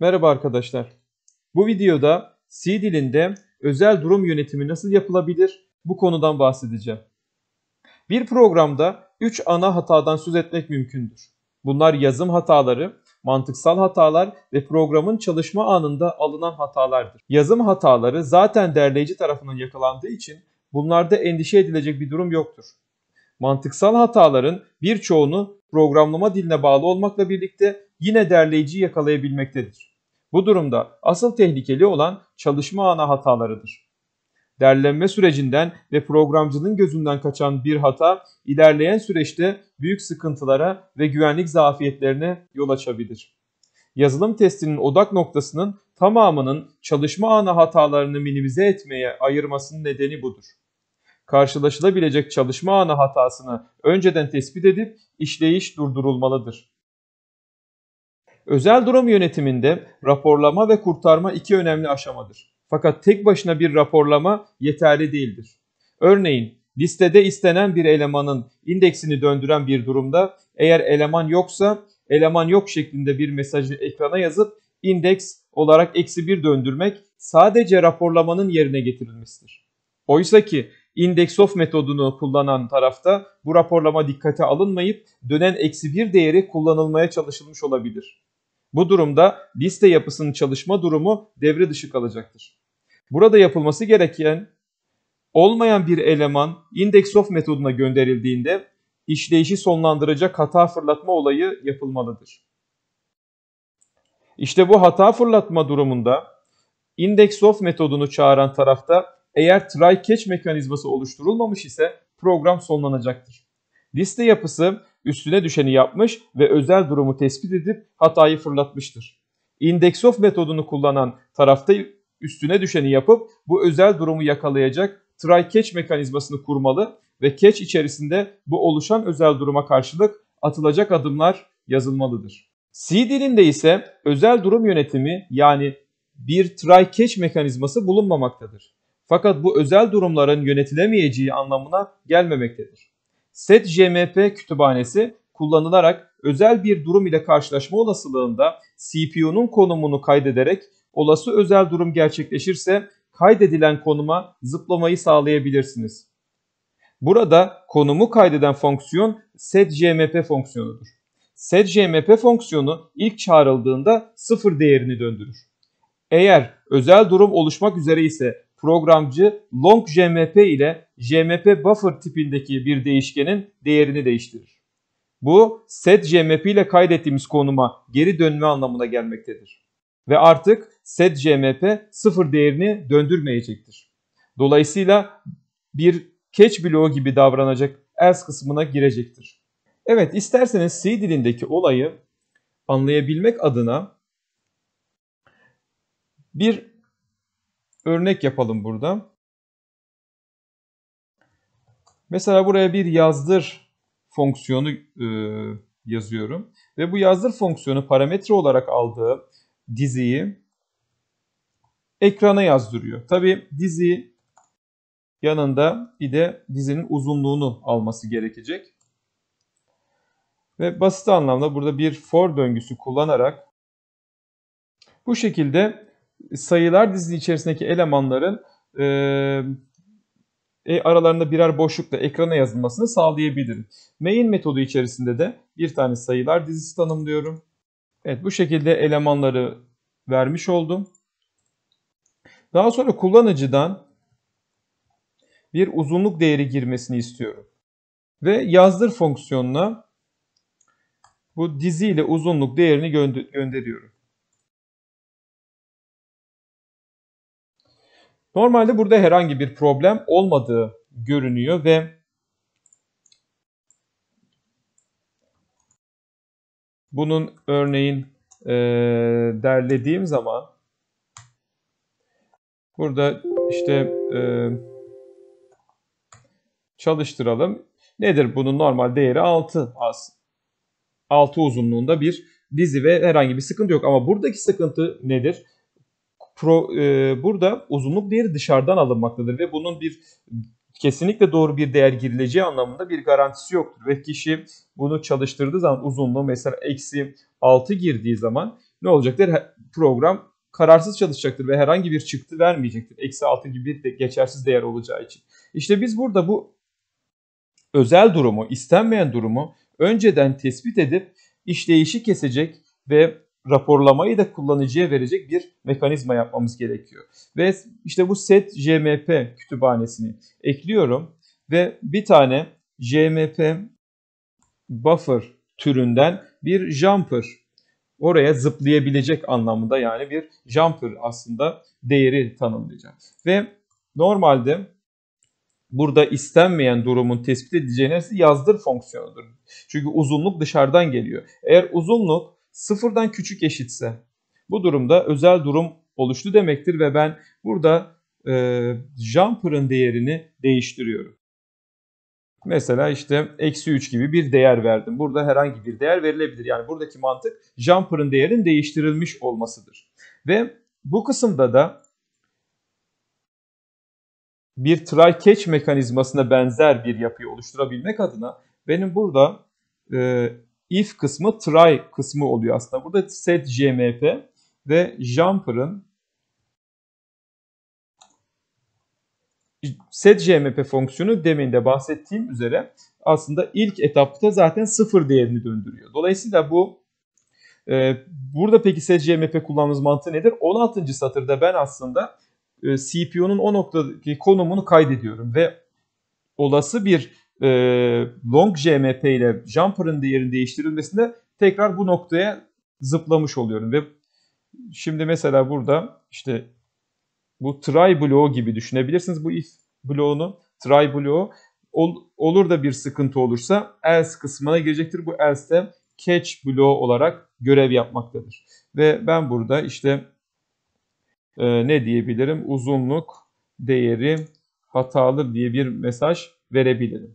Merhaba arkadaşlar. Bu videoda C dilinde özel durum yönetimi nasıl yapılabilir bu konudan bahsedeceğim. Bir programda 3 ana hatadan söz etmek mümkündür. Bunlar yazım hataları, mantıksal hatalar ve programın çalışma anında alınan hatalardır. Yazım hataları zaten derleyici tarafından yakalandığı için bunlarda endişe edilecek bir durum yoktur. Mantıksal hataların birçoğunu programlama diline bağlı olmakla birlikte yine derleyici yakalayabilmektedir. Bu durumda asıl tehlikeli olan çalışma ana hatalarıdır. Derlenme sürecinden ve programcının gözünden kaçan bir hata ilerleyen süreçte büyük sıkıntılara ve güvenlik zafiyetlerine yol açabilir. Yazılım testinin odak noktasının tamamının çalışma ana hatalarını minimize etmeye ayırmasının nedeni budur karşılaşılabilecek çalışma ana hatasını önceden tespit edip işleyiş durdurulmalıdır. Özel durum yönetiminde raporlama ve kurtarma iki önemli aşamadır. Fakat tek başına bir raporlama yeterli değildir. Örneğin listede istenen bir elemanın indeksini döndüren bir durumda eğer eleman yoksa eleman yok şeklinde bir mesajı ekrana yazıp indeks olarak eksi bir döndürmek sadece raporlamanın yerine getirilmiştir. Oysa ki index of metodunu kullanan tarafta bu raporlama dikkate alınmayıp dönen eksi bir değeri kullanılmaya çalışılmış olabilir. Bu durumda liste yapısının çalışma durumu devre dışı kalacaktır. Burada yapılması gereken olmayan bir eleman index of metoduna gönderildiğinde işleyişi sonlandıracak hata fırlatma olayı yapılmalıdır. İşte bu hata fırlatma durumunda index of metodunu çağıran tarafta eğer try catch mekanizması oluşturulmamış ise program sonlanacaktır. Liste yapısı üstüne düşeni yapmış ve özel durumu tespit edip hatayı fırlatmıştır. Index of metodunu kullanan tarafta üstüne düşeni yapıp bu özel durumu yakalayacak try catch mekanizmasını kurmalı ve catch içerisinde bu oluşan özel duruma karşılık atılacak adımlar yazılmalıdır. C dilinde ise özel durum yönetimi yani bir try catch mekanizması bulunmamaktadır. Fakat bu özel durumların yönetilemeyeceği anlamına gelmemektedir setjmp kütüphanesi kullanılarak özel bir durum ile karşılaşma olasılığında CPU'nun konumunu kaydederek olası özel durum gerçekleşirse kaydedilen konuma zıplamayı sağlayabilirsiniz. Burada konumu kaydeden fonksiyon setjmp fonksiyonudur. setjmp fonksiyonu ilk çağrıldığında sıfır değerini döndürür. Eğer özel durum oluşmak üzere ise programcı long JMP ile JMP buffer tipindeki bir değişkenin değerini değiştirir. Bu set JMP ile kaydettiğimiz konuma geri dönme anlamına gelmektedir. Ve artık set JMP sıfır değerini döndürmeyecektir. Dolayısıyla bir catch bloğu gibi davranacak else kısmına girecektir. Evet isterseniz C dilindeki olayı anlayabilmek adına bir örnek yapalım burada. Mesela buraya bir yazdır fonksiyonu e, yazıyorum. Ve bu yazdır fonksiyonu parametre olarak aldığı diziyi ekrana yazdırıyor. Tabi dizi yanında bir de dizinin uzunluğunu alması gerekecek. Ve basit anlamda burada bir for döngüsü kullanarak bu şekilde sayılar dizi içerisindeki elemanların e, e, aralarında birer boşlukla ekrana yazılmasını sağlayabilirim. Main metodu içerisinde de bir tane sayılar dizisi tanımlıyorum. Evet bu şekilde elemanları vermiş oldum. Daha sonra kullanıcıdan bir uzunluk değeri girmesini istiyorum. Ve yazdır fonksiyonuna bu dizi ile uzunluk değerini gönder gönderiyorum. Normalde burada herhangi bir problem olmadığı görünüyor ve bunun örneğin e, derlediğim zaman burada işte e, çalıştıralım. Nedir bunun normal değeri 6 az. 6 uzunluğunda bir dizi ve herhangi bir sıkıntı yok. Ama buradaki sıkıntı nedir? pro, e, burada uzunluk değeri dışarıdan alınmaktadır ve bunun bir kesinlikle doğru bir değer girileceği anlamında bir garantisi yoktur. Ve kişi bunu çalıştırdığı zaman uzunluğu mesela eksi 6 girdiği zaman ne olacaktır? Program kararsız çalışacaktır ve herhangi bir çıktı vermeyecektir. Eksi 6 gibi bir de geçersiz değer olacağı için. İşte biz burada bu özel durumu, istenmeyen durumu önceden tespit edip işleyişi kesecek ve raporlamayı da kullanıcıya verecek bir mekanizma yapmamız gerekiyor. Ve işte bu set JMP kütüphanesini ekliyorum ve bir tane JMP buffer türünden bir jumper oraya zıplayabilecek anlamında yani bir jumper aslında değeri tanımlayacağım. Ve normalde burada istenmeyen durumun tespit edileceği yazdır fonksiyonudur. Çünkü uzunluk dışarıdan geliyor. Eğer uzunluk sıfırdan küçük eşitse bu durumda özel durum oluştu demektir ve ben burada e, jumper'ın değerini değiştiriyorum. Mesela işte eksi 3 gibi bir değer verdim. Burada herhangi bir değer verilebilir. Yani buradaki mantık jumper'ın değerin değiştirilmiş olmasıdır. Ve bu kısımda da bir try catch mekanizmasına benzer bir yapıyı oluşturabilmek adına benim burada e, if kısmı try kısmı oluyor aslında. Burada set jmf ve jumper'ın set jmp fonksiyonu demin de bahsettiğim üzere aslında ilk etapta zaten sıfır değerini döndürüyor. Dolayısıyla bu e, burada peki set jmp kullandığımız mantığı nedir? 16. satırda ben aslında e, CPU'nun o noktadaki konumunu kaydediyorum ve olası bir e, long JMP ile jumper'ın değerini değiştirilmesinde tekrar bu noktaya zıplamış oluyorum ve şimdi mesela burada işte bu try bloğu gibi düşünebilirsiniz bu if bloğunu try bloğu ol, olur da bir sıkıntı olursa else kısmına girecektir. Bu else de catch bloğu olarak görev yapmaktadır. Ve ben burada işte e, ne diyebilirim? Uzunluk değeri hatalı diye bir mesaj verebilirim.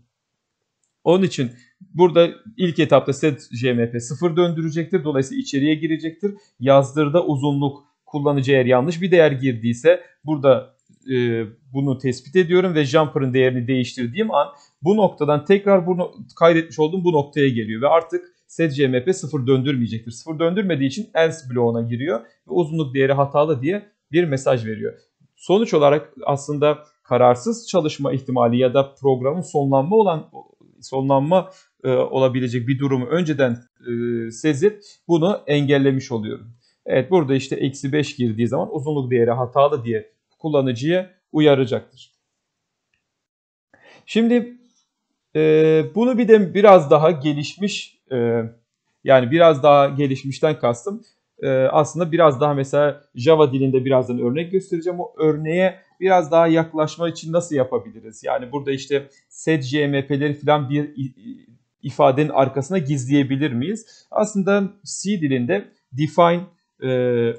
Onun için burada ilk etapta set JMP 0 döndürecektir. Dolayısıyla içeriye girecektir. Yazdırda uzunluk kullanıcı eğer yanlış bir değer girdiyse burada e, bunu tespit ediyorum ve jumper'ın değerini değiştirdiğim an bu noktadan tekrar bunu kaydetmiş olduğum bu noktaya geliyor ve artık set CMP 0 döndürmeyecektir. sıfır döndürmediği için else bloğuna giriyor ve uzunluk değeri hatalı diye bir mesaj veriyor. Sonuç olarak aslında kararsız çalışma ihtimali ya da programın sonlanma olan sonlanma e, olabilecek bir durumu önceden e, sezip bunu engellemiş oluyorum. Evet burada işte eksi 5 girdiği zaman uzunluk değeri hatalı diye kullanıcıya uyaracaktır. Şimdi e, bunu bir de biraz daha gelişmiş e, yani biraz daha gelişmişten kastım e, aslında biraz daha mesela Java dilinde birazdan örnek göstereceğim. O örneğe biraz daha yaklaşma için nasıl yapabiliriz? Yani burada işte set JMP'leri falan bir ifadenin arkasına gizleyebilir miyiz? Aslında C dilinde define e,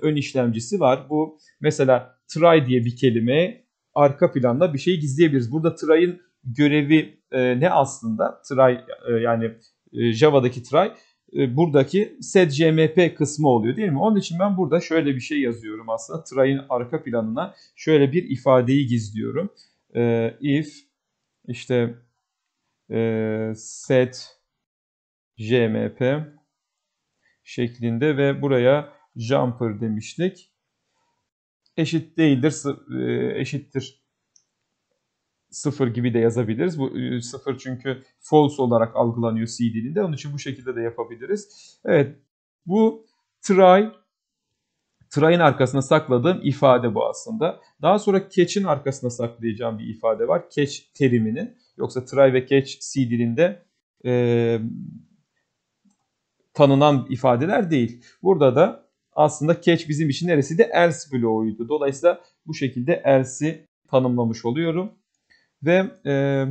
ön işlemcisi var. Bu mesela try diye bir kelime arka planda bir şey gizleyebiliriz. Burada try'ın görevi e, ne aslında? Try e, yani e, Java'daki try e, buradaki setcmp kısmı oluyor değil mi? Onun için ben burada şöyle bir şey yazıyorum aslında. Try'in arka planına şöyle bir ifadeyi gizliyorum. E, if işte e, set jmp şeklinde ve buraya jumper demiştik. Eşit değildir, e, eşittir sıfır gibi de yazabiliriz. Bu e, sıfır çünkü false olarak algılanıyor C dilinde. Onun için bu şekilde de yapabiliriz. Evet bu try try'ın arkasına sakladığım ifade bu aslında. Daha sonra catch'in arkasına saklayacağım bir ifade var. Catch teriminin. Yoksa try ve catch C dilinde e, tanınan ifadeler değil. Burada da aslında catch bizim için neresiydi? Else bloğuydu. Dolayısıyla bu şekilde else'i tanımlamış oluyorum. Ve e,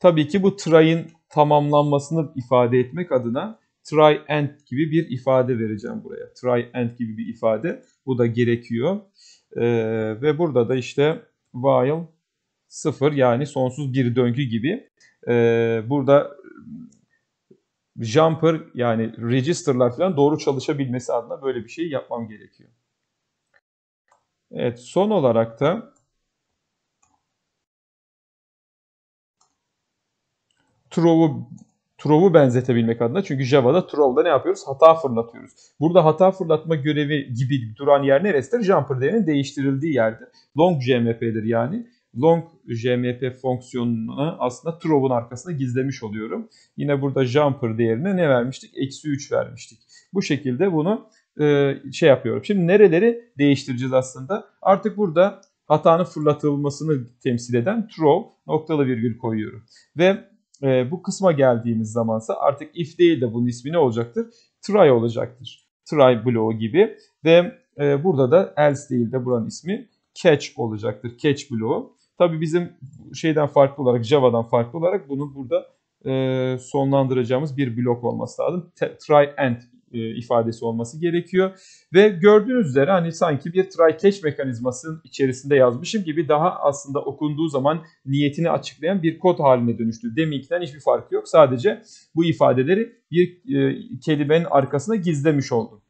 tabii ki bu try'in tamamlanmasını ifade etmek adına try end gibi bir ifade vereceğim buraya. Try end gibi bir ifade. Bu da gerekiyor. E, ve burada da işte while sıfır yani sonsuz bir döngü gibi. E, burada jumper yani register'lar falan doğru çalışabilmesi adına böyle bir şey yapmam gerekiyor. Evet son olarak da Trov'u Trov'u benzetebilmek adına. Çünkü Java'da Trov'da ne yapıyoruz? Hata fırlatıyoruz. Burada hata fırlatma görevi gibi duran yer neresidir? Jumper değerinin değiştirildiği yerdir. Long JMP'dir yani. Long JMP fonksiyonunu aslında Trov'un arkasında gizlemiş oluyorum. Yine burada jumper değerine ne vermiştik? Eksi 3 vermiştik. Bu şekilde bunu e, şey yapıyorum. Şimdi nereleri değiştireceğiz aslında? Artık burada hatanın fırlatılmasını temsil eden throw noktalı virgül koyuyorum. Ve e, bu kısma geldiğimiz zamansa artık if değil de bunun ismi ne olacaktır? Try olacaktır. Try bloğu gibi ve e, burada da else değil de buranın ismi catch olacaktır. Catch bloğu. Tabi bizim şeyden farklı olarak Java'dan farklı olarak bunu burada e, sonlandıracağımız bir blok olması lazım. Te, try and e, ifadesi olması gerekiyor. Ve gördüğünüz üzere hani sanki bir try catch mekanizmasının içerisinde yazmışım gibi daha aslında okunduğu zaman niyetini açıklayan bir kod haline dönüştü. Deminkten hiçbir farkı yok. Sadece bu ifadeleri bir e, kelimenin arkasına gizlemiş oldum.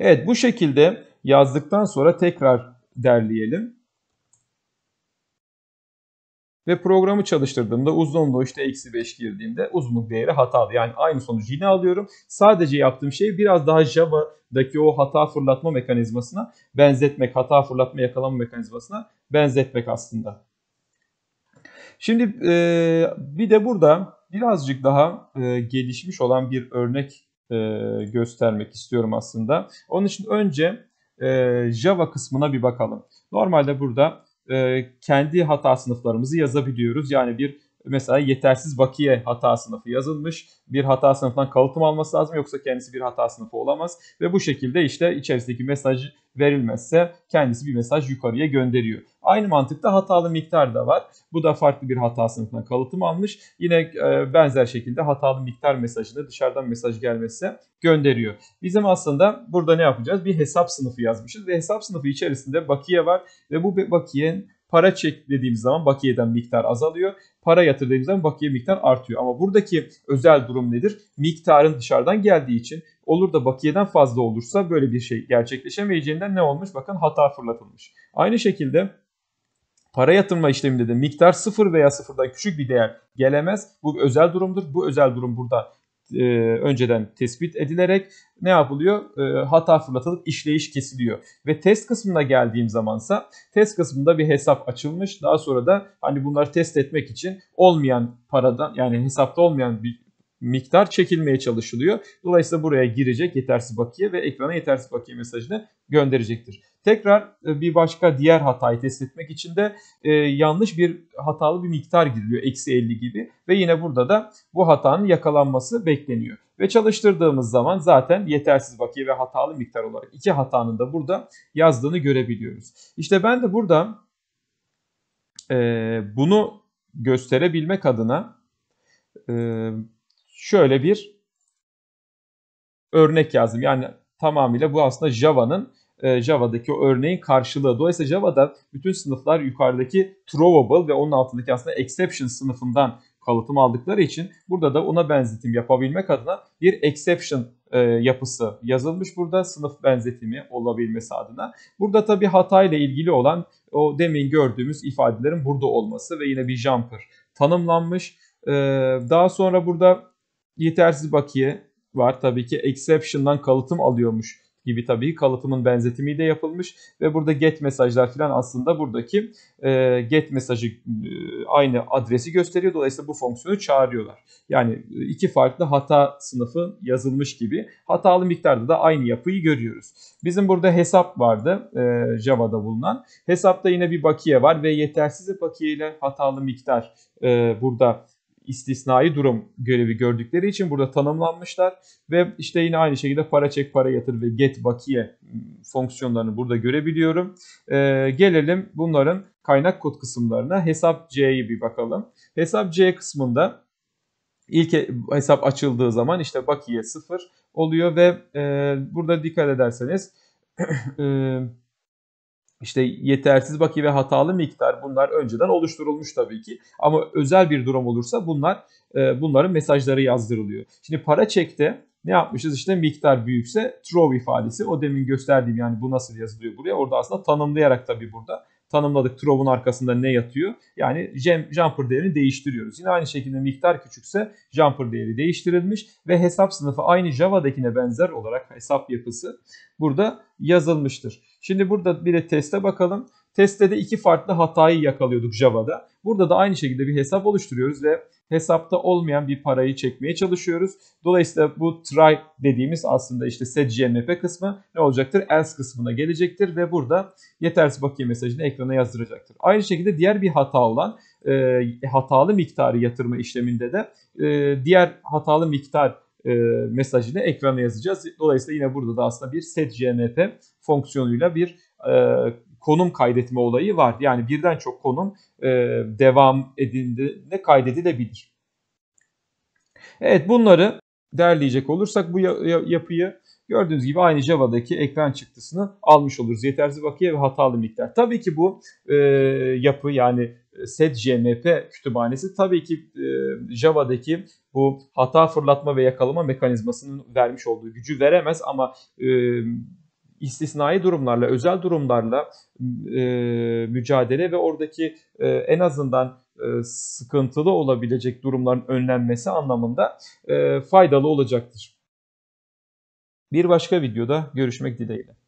Evet bu şekilde yazdıktan sonra tekrar derleyelim. Ve programı çalıştırdığımda uzunluğu işte eksi 5 girdiğimde uzunluk değeri hatalı. Yani aynı sonucu yine alıyorum. Sadece yaptığım şey biraz daha Java'daki o hata fırlatma mekanizmasına benzetmek. Hata fırlatma yakalama mekanizmasına benzetmek aslında. Şimdi e, bir de burada birazcık daha e, gelişmiş olan bir örnek e, göstermek istiyorum aslında. Onun için önce e, Java kısmına bir bakalım. Normalde burada e, kendi hata sınıflarımızı yazabiliyoruz. Yani bir mesela yetersiz bakiye hata sınıfı yazılmış. Bir hata sınıfından kalıtım alması lazım yoksa kendisi bir hata sınıfı olamaz. Ve bu şekilde işte içerisindeki mesaj verilmezse kendisi bir mesaj yukarıya gönderiyor. Aynı mantıkta hatalı miktar da var. Bu da farklı bir hata sınıfından kalıtım almış. Yine e, benzer şekilde hatalı miktar mesajını dışarıdan mesaj gelmezse gönderiyor. Bizim aslında burada ne yapacağız? Bir hesap sınıfı yazmışız ve hesap sınıfı içerisinde bakiye var ve bu bakiyenin Para çek dediğimiz zaman bakiyeden miktar azalıyor. Para yatır dediğimiz zaman bakiye miktar artıyor. Ama buradaki özel durum nedir? Miktarın dışarıdan geldiği için olur da bakiyeden fazla olursa böyle bir şey gerçekleşemeyeceğinden ne olmuş? Bakın hata fırlatılmış. Aynı şekilde para yatırma işleminde de miktar sıfır veya sıfırdan küçük bir değer gelemez. Bu bir özel durumdur. Bu özel durum burada e, önceden tespit edilerek ne yapılıyor? E, hata fırlatılıp işleyiş kesiliyor. Ve test kısmına geldiğim zamansa test kısmında bir hesap açılmış. Daha sonra da hani bunları test etmek için olmayan paradan yani hesapta olmayan bir miktar çekilmeye çalışılıyor. Dolayısıyla buraya girecek yetersiz bakiye ve ekrana yetersiz bakiye mesajını gönderecektir. Tekrar e, bir başka diğer hatayı test etmek için de e, yanlış bir hatalı bir miktar giriliyor. Eksi 50 gibi ve yine burada da bu hatanın yakalanması bekleniyor. Ve çalıştırdığımız zaman zaten yetersiz bakiye ve hatalı miktar olarak iki hatanın da burada yazdığını görebiliyoruz. İşte ben de burada e, bunu gösterebilmek adına e, şöyle bir örnek yazdım. Yani tamamıyla bu aslında Java'nın e, Java'daki örneğin karşılığı. Dolayısıyla Java'da bütün sınıflar yukarıdaki throwable ve onun altındaki aslında exception sınıfından kalıtım aldıkları için burada da ona benzetim yapabilmek adına bir exception e, yapısı yazılmış burada sınıf benzetimi olabilmesi adına. Burada tabi hatayla ilgili olan o demin gördüğümüz ifadelerin burada olması ve yine bir jumper tanımlanmış. E, daha sonra burada Yetersiz bakiye var tabii ki. Exception'dan kalıtım alıyormuş gibi tabii kalıtımın benzetimi de yapılmış ve burada get mesajlar falan aslında buradaki e, get mesajı e, aynı adresi gösteriyor. Dolayısıyla bu fonksiyonu çağırıyorlar. Yani e, iki farklı hata sınıfı yazılmış gibi. Hatalı miktarda da aynı yapıyı görüyoruz. Bizim burada hesap vardı e, Java'da bulunan. Hesapta yine bir bakiye var ve yetersiz bakiye ile hatalı miktar e, burada istisnai durum görevi gördükleri için burada tanımlanmışlar ve işte yine aynı şekilde para çek, para yatır ve get bakiye hmm, fonksiyonlarını burada görebiliyorum. E, gelelim bunların kaynak kod kısımlarına. Hesap C'yi bir bakalım. Hesap C kısmında ilk hesap açıldığı zaman işte bakiye 0 oluyor ve e, burada dikkat ederseniz e, işte yetersiz baki ve hatalı miktar bunlar önceden oluşturulmuş tabii ki. Ama özel bir durum olursa bunlar e, bunların mesajları yazdırılıyor. Şimdi para çekte ne yapmışız işte miktar büyükse true ifadesi o demin gösterdiğim yani bu nasıl yazılıyor buraya orada aslında tanımlayarak tabii burada tanımladık trovun arkasında ne yatıyor. Yani jumper değerini değiştiriyoruz. Yine aynı şekilde miktar küçükse jumper değeri değiştirilmiş ve hesap sınıfı aynı Java'dakine benzer olarak hesap yapısı burada yazılmıştır. Şimdi burada bir de teste bakalım. Testte de iki farklı hatayı yakalıyorduk Java'da. Burada da aynı şekilde bir hesap oluşturuyoruz ve hesapta olmayan bir parayı çekmeye çalışıyoruz. Dolayısıyla bu try dediğimiz aslında işte set GMP kısmı ne olacaktır? Else kısmına gelecektir ve burada yetersiz bakiye mesajını ekrana yazdıracaktır. Aynı şekilde diğer bir hata olan e, hatalı miktarı yatırma işleminde de e, diğer hatalı miktar e, mesajını ekrana yazacağız. Dolayısıyla yine burada da aslında bir set GMP fonksiyonuyla bir e, konum kaydetme olayı var. Yani birden çok konum e, devam edildiğinde kaydedilebilir. Evet bunları derleyecek olursak bu yapıyı gördüğünüz gibi aynı Java'daki ekran çıktısını almış oluruz. Yetersiz bakiye ve hatalı miktar. Tabii ki bu e, yapı yani e, setjmp kütüphanesi tabii ki e, Java'daki bu hata fırlatma ve yakalama mekanizmasının vermiş olduğu gücü veremez ama e, istisnai durumlarla, özel durumlarla e, mücadele ve oradaki e, en azından e, sıkıntılı olabilecek durumların önlenmesi anlamında e, faydalı olacaktır. Bir başka videoda görüşmek dileğiyle.